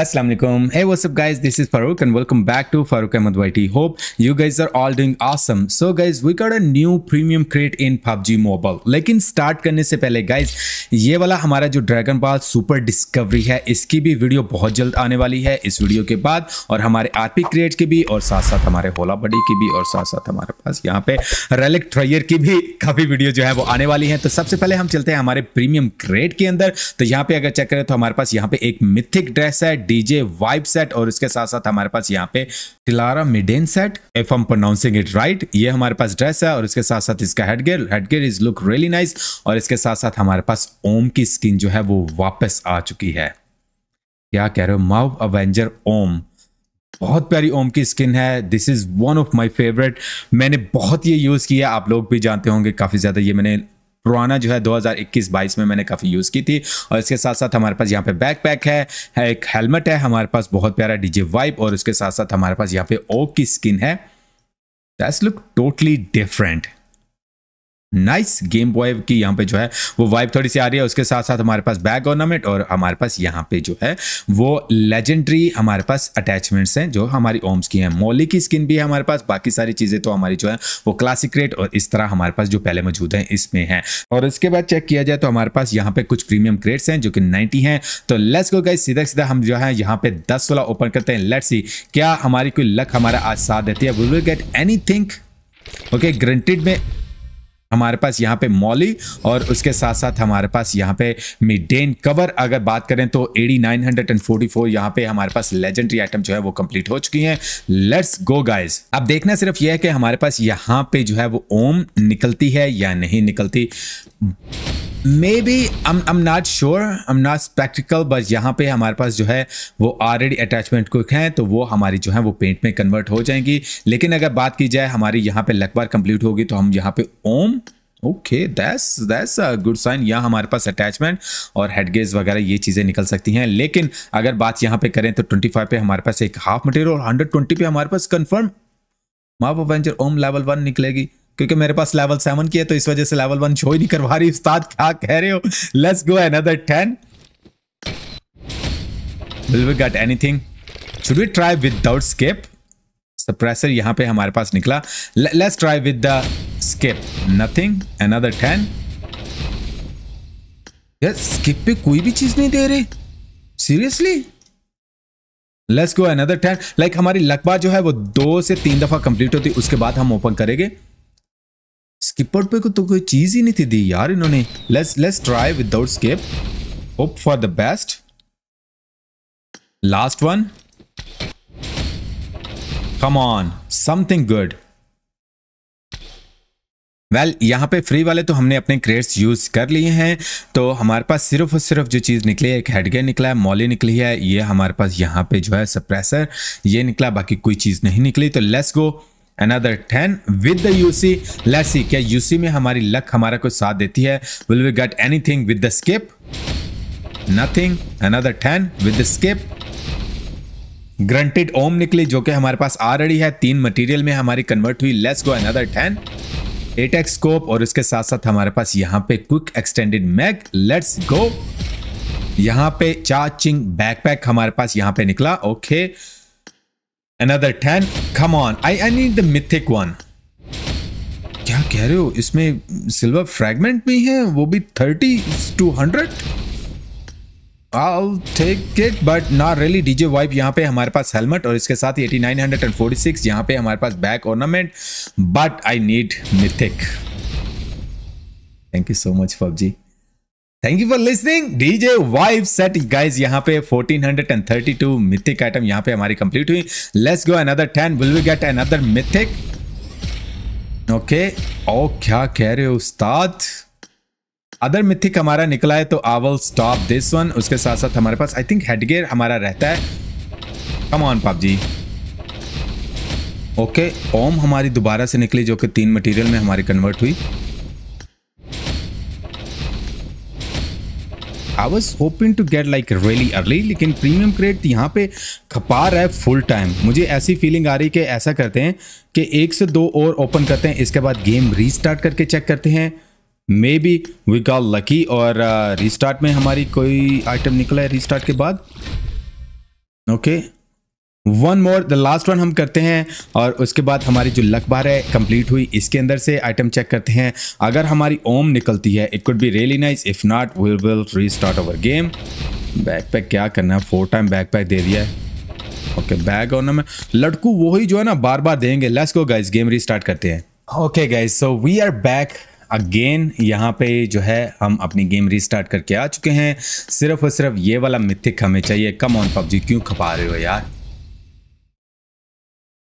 Assalamualaikum. Hey, what's up guys? This is Farooq and welcome back to Farooq Ahmed YT. Hope you guys are all doing awesome. So guys, we got a new premium crate in PUBG Mobile. लेकिन start करने से पहले guys, ये वाला हमारा जो dragon बाल super discovery है इसकी भी वीडियो बहुत जल्द आने वाली है इस वीडियो के बाद और हमारे आरपी क्रिएट की भी और साथ साथ हमारे होला बडी की भी और साथ साथ हमारे पास यहाँ पे रेलिक ट्रैयर की भी काफ़ी वीडियो जो है वो आने वाली है तो सबसे पहले हम चलते हैं हमारे प्रीमियम क्रेट के अंदर तो यहाँ पे अगर चेक करें तो हमारे पास यहाँ पे एक मिथिक ड्रेस है डीजे वाइब सेट और इसके साथ साथ हमारे पास यहाँ पे टिलारा maiden set if I'm pronouncing it right ये हमारे पास ड्रेस है और इसके साथ साथ इसका headgear headgear is look really nice और इसके साथ साथ हमारे पास ओम की स्किन जो है वो वापस आ चुकी है क्या कह रहे हो मव अवेंजर ओम बहुत प्यारी ओम की स्किन है this is one of my favourite मैंने बहुत ये यूज़ किया आप लोग भी जानते होंगे काफ़ी ज़्यादा ये मैंने पुराना जो है 2021-22 में मैंने काफ़ी यूज़ की थी और इसके साथ साथ हमारे पास यहाँ पे बैकपैक है, है एक हेलमेट है हमारे पास बहुत प्यारा डीजे वाइप और उसके साथ साथ हमारे पास यहाँ पे ओक की स्किन है that's look totally different nice game boy की यहाँ पे जो है वो वाइब थोड़ी सी आ रही है उसके साथ साथ हमारे पास बैग ऑर्नामेंट और हमारे पास यहाँ पे जो है वो लेजेंडरी हमारे पास अटैचमेंट्स हैं जो हमारी ओम्स की हैं मौली की स्किन भी है हमारे पास बाकी सारी चीज़ें तो हमारी जो है वो क्लासिक रेट और इस तरह हमारे पास जो पहले मौजूद हैं इसमें है और इसके बाद चेक किया जाए तो हमारे पास यहाँ पे कुछ प्रीमियम क्रेट्स हैं जो कि नाइन्टी हैं तो लेट्स को गई सीधा सीधा हम जो है यहाँ पे दस वाला ओपन करते हैं लेट्स सी क्या हमारी कोई लक हमारा आज साथ देती है we will get any okay granted में हमारे पास यहाँ पे मॉली और उसके साथ साथ हमारे पास यहाँ पे मिडेन कवर अगर बात करें तो AD nine hundred and forty four यहाँ पे हमारे पास लेजेंडरी आइटम जो है वो कंप्लीट हो चुकी हैं लेट्स गो गाइज अब देखना सिर्फ यह है कि हमारे पास यहाँ पे जो है वो ओम निकलती है या नहीं निकलती maybe I am not sure I am not practical बस यहाँ पे हमारे पास जो है वो ऑलरेडी अटैचमेंट कुक हैं तो वो हमारी जो है वो पेंट में कन्वर्ट हो जाएंगी लेकिन अगर बात की जाए हमारी यहाँ पे लकबार कंप्लीट होगी तो हम यहाँ पे ओम okay that's that's a good sign यहाँ हमारे पास अटैचमेंट और हेडगेज वगैरह ये चीज़ें निकल सकती हैं लेकिन अगर बात यहाँ पे करें तो 25 पे हमारे पास एक हाफ मटेरियल और 120 पे हमारे पास कन्फर्म माप ओम लेवल वन निकलेगी क्योंकि मेरे पास लेवल सेवन की है तो इस वजह से लेवल वन छो ही नहीं करवा रही उस्ताद क्या कह रहे हो let's go another ten will we get anything should we try without skip suppressor यहां पे हमारे पास निकला let's try with the skip nothing another ten यार स्किप पे कोई भी चीज नहीं दे रहे seriously let's go another ten like हमारी लकबा जो है वो दो से तीन दफा कंप्लीट होती उसके बाद हम ओपन करेंगे स्किपर पे को तो कोई चीज ही नहीं थी दी यार इन्होंने let's let's try without skip hope for the best last one come on something good well well, यहाँ पे फ्री वाले तो हमने अपने क्रेड्स यूज़ कर लिए हैं तो हमारे पास सिर्फ और सिर्फ जो चीज़ निकली है एक हेडगेयर निकला है मॉली निकली है ये हमारे पास यहाँ पे जो है सप्रेसर ये निकला बाकी कोई चीज़ नहीं निकली तो let's go another 10 with the UC. Let's see, क्या UC में हमारी लक हमारा कोई साथ देती है Will we get anything with the skip? Nothing. Another 10 with the skip. Granted ओम निकली जो कि हमारे पास आ रही है तीन मटेरियल में हमारी कन्वर्ट हुई let's go another ten eight scope और इसके साथ साथ हमारे पास यहाँ पे quick extended mag let's go यहाँ पे चार्जिंग बैकपैक हमारे पास यहाँ पे निकला okay okay. Another 10. Come on. I, I need the mythic one. क्या कह रहे हो इसमें सिल्वर फ्रेगमेंट भी है वो भी thirty two hundred I'll take it but not really DJ vibe यहाँ पे हमारे पास हेलमेट और इसके साथ AT nine hundred and forty six यहाँ पे हमारे पास back ornament but I need mythic thank you so much PUBG thank you for listening DJ vibe set guys यहाँ पे 1432 मिथिक आइटम यहाँ पे हमारी कंप्लीट हुई let's go another 10 will we get another mythic okay oh क्या कह रहे हो उस्ताद अदर मिथिक हमारा निकला है तो आवल स्टॉप दिस वन उसके साथ साथ हमारे पास आई थिंक हेडगेयर हमारा रहता है कम ऑन पापजी ओके ओम हमारी दोबारा से निकली जो कि तीन मटेरियल में हमारी कन्वर्ट हुई I was hoping to get like really early लेकिन प्रीमियम क्रेट यहाँ पे खपा रहा है फुल टाइम मुझे ऐसी फीलिंग आ रही है कि ऐसा करते हैं कि एक से दो और ओपन करते हैं इसके बाद गेम रीस्टार्ट करके चेक करते हैं maybe we got lucky और रीस्टार्ट uh, में हमारी कोई आइटम निकला है रीस्टार्ट के बाद okay okay. One more the last one हम करते हैं और उसके बाद हमारी जो लक बार है कंप्लीट हुई इसके अंदर से आइटम चेक करते हैं अगर हमारी ओम निकलती है it could be really nice if not we will restart our game backpack क्या करना है फोर टाइम बैकपैक दे दिया है ओके बैग और ना लड़कू वही जो है ना बार बार देंगे let's go guys game start करते हैं okay guys so we are back again यहाँ पे जो है हम अपनी गेम रीस्टार्ट करके आ चुके हैं सिर्फ और सिर्फ ये वाला मिथिक हमें चाहिए कम ऑन पबजी क्यों खपा रहे हो यार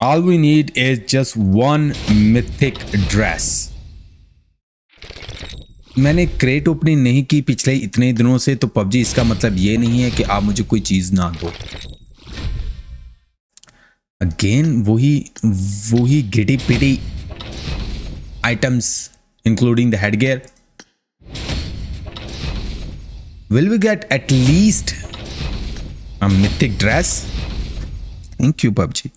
All we need is just one mythic dress. मैंने क्रेट ओपनिंग नहीं की पिछले इतने दिनों से तो पबजी इसका मतलब ये नहीं है कि आप मुझे कोई चीज़ ना दो अगेन वही वही घिटी पिटी items including the head gear will we get at least a mythic dress thank you PUBG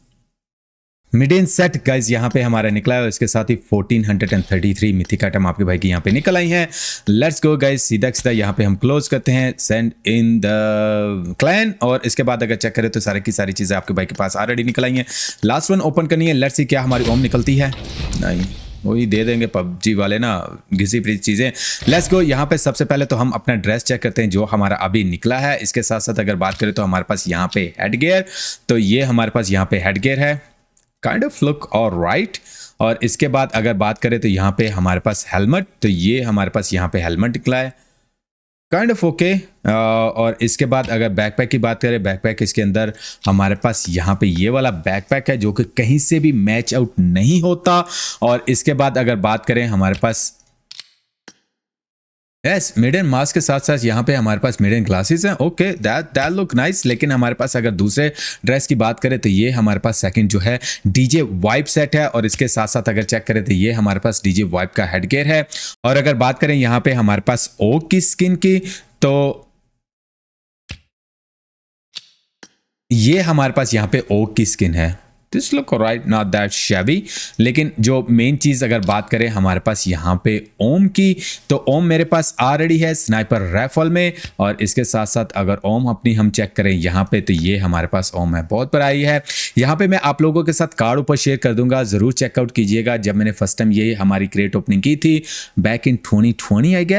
maiden set guys यहाँ पे हमारा निकला है इसके साथ ही 1433 मिथिक आइटम आपके भाई की यहाँ पे निकल आई हैं लेट्स गो गाइज सीधा सीधा यहाँ पे हम क्लोज करते हैं सेंड इन द क्लैन और इसके बाद अगर चेक करें तो सारे की सारी चीज़ें आपके भाई के पास ऑलरेडी निकल आई हैं लास्ट वन ओपन करनी है लेट्स सी क्या हमारी ओम निकलती है नहीं वही दे देंगे पबजी वाले ना घिसी फ्री चीज़ें लेट्स गो यहाँ पे सबसे पहले तो हम अपना ड्रेस चेक करते हैं जो हमारा अभी निकला है इसके साथ साथ अगर बात करें तो हमारे पास यहाँ पे हेड गेयर तो ये हमारे पास यहाँ पे हेड गेयर है काइंड ऑफ लुक और राइट और इसके बाद अगर बात करें तो यहाँ पे हमारे पास हेलमेट तो ये हमारे पास यहाँ पे हेलमेट निकला है काइंड ऑफ ओके और इसके बाद अगर बैकपैक की बात करें बैकपैक इसके अंदर हमारे पास यहाँ पे ये वाला बैकपैक है जो कि कहीं से भी मैच आउट नहीं होता और इसके बाद अगर बात करें हमारे पास यस मिडन मास्क के साथ साथ यहाँ पे हमारे पास मिडन ग्लासेस हैं okay that that look nice लेकिन हमारे पास अगर दूसरे ड्रेस की बात करें तो ये हमारे पास सेकंड जो है डीजे वाइप सेट है और इसके साथ साथ अगर चेक करें तो ये हमारे पास डीजे वाइप का हेडगेयर है और अगर बात करें यहाँ पे हमारे पास ओक की स्किन की तो ये हमारे पास यहाँ पे ओक की स्किन है this look right not that शैवी लेकिन जो मेन चीज़ अगर बात करें हमारे पास यहाँ पे ओम की तो ओम मेरे पास रेडी है स्नाइपर राइफल में और इसके साथ साथ अगर ओम अपनी हम चेक करें यहाँ पे तो ये हमारे पास ओम है बहुत आई है यहाँ पे मैं आप लोगों के साथ कार्ड ऊपर शेयर कर दूंगा ज़रूर चेकआउट कीजिएगा जब मैंने फर्स्ट टाइम ये हमारी क्रिएट ओपनिंग की थी back in twenty twenty I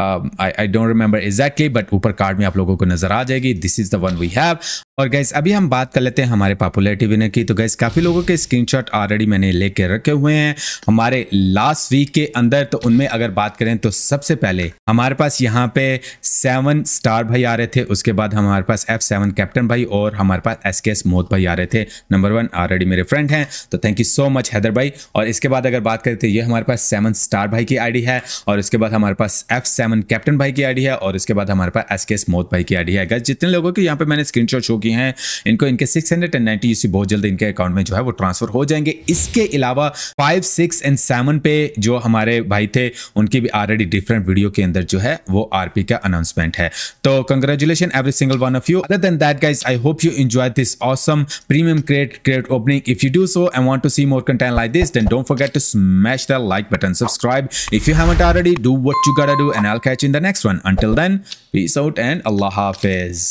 I I don't remember exactly but ऊपर कार्ड में आप लोगों को नजर आ जाएगी this is the one we have और गैस अभी हम बात कर लेते हैं हमारे पॉपुलरिटी विनर की तो गैस काफ़ी लोगों के स्क्रीनशॉट ऑलरेडी मैंने लेके रखे हुए हैं हमारे लास्ट वीक के अंदर तो उनमें अगर बात करें तो सबसे पहले हमारे पास यहाँ पे सेवन स्टार भाई आ रहे थे उसके बाद हमारे पास एफ सेवन कैप्टन भाई और हमारे पास एस के एस भाई आ रहे थे नंबर वन ऑलरेडी मेरे फ्रेंड हैं तो thank you so much Haider भाई और इसके बाद अगर बात करें तो ये हमारे पास सेवन स्टार भाई की आईडी है और उसके बाद हमारे पास एफ सेवन कैप्टन भाई की आईडी है और उसके बाद हमारे पास एस के एस भाई की आई है गैस जितने लोगों की यहाँ पे मैंने स्क्रीन शो की चुकी हैं इनको इनके सिक्स हंड्रेड एंड नाइनटी यूसी बहुत जल्द इनके अकाउंट में जो है वो ट्रांसफर हो जाएंगे इसके अलावा फाइव सिक्स एंड सेवन पे जो हमारे भाई थे उनकी भी ऑलरेडी डिफरेंट वीडियो के अंदर जो है वो आरपी का अनाउंसमेंट है तो congratulation every single one of you other than that guys I hope you enjoy this awesome premium create create opening if you do so I want to see more content like this then don't forget to smash that like button subscribe if you haven't already do what you gotta do and i'll catch you in the next one until then peace out and allah hafiz